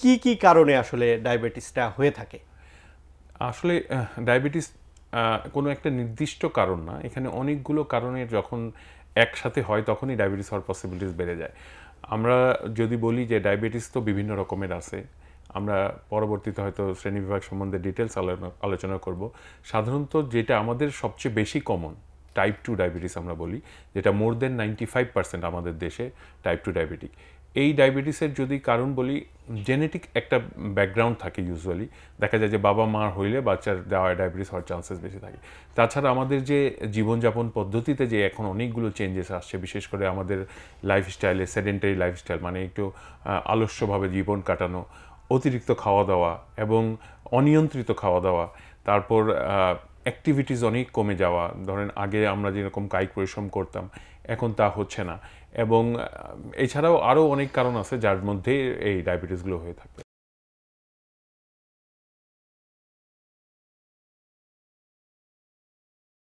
কি কি কারণে আসলে ডায়াবেটিসটা হয়ে থাকে আসলে ডায়াবেটিস কোনো একটা নির্দিষ্ট কারণ না এখানে অনেকগুলো কারণে যখন একসাথে হয় তখনই ডায়াবেটিস হওয়ার পসিবিলিটিস বেড়ে যায় আমরা যদি বলি যে ডায়াবেটিস তো বিভিন্ন রকমের আছে আমরা পরবর্তীতে হয়তো শ্রেণীবিভাগ সম্বন্ধে ডিটেলস আলোচনা করব সাধারণত যেটা আমাদের সবচেয়ে বেশি কমন টাইপ টু ডায়াবেটিস আমরা বলি যেটা more than ninety five percent আমাদের দেশে টাইপ টু ডায়াবেটিক এই ডায়াবেটিসের যদি কারণ বলি জেনেটিক একটা ব্যাকগ্রাউন্ড থাকে ইউজুয়ালি দেখা যায় যে বাবা মার হইলে বাচ্চার দেওয়া ডায়াবেটিস হওয়ার চান্সেস বেশি থাকে তাছাড়া আমাদের যে জীবনযাপন পদ্ধতিতে যে এখন অনেকগুলো চেঞ্জেস আসছে বিশেষ করে আমাদের লাইফস্টাইলে সেডেন্টারি লাইফস্টাইল মানে একটু আলস্যভাবে জীবন কাটানো অতিরিক্ত খাওয়া দাওয়া এবং অনিয়ন্ত্রিত খাওয়া দাওয়া তারপর অ্যাক্টিভিটিস অনেক কমে যাওয়া ধরেন আগে আমরা যেরকম কায়িক পরিশ্রম করতাম এখন তা হচ্ছে না এবং এছাড়াও আরও অনেক কারণ আছে যার মধ্যে এই ডায়াবেটিসগুলো হয়ে থাকে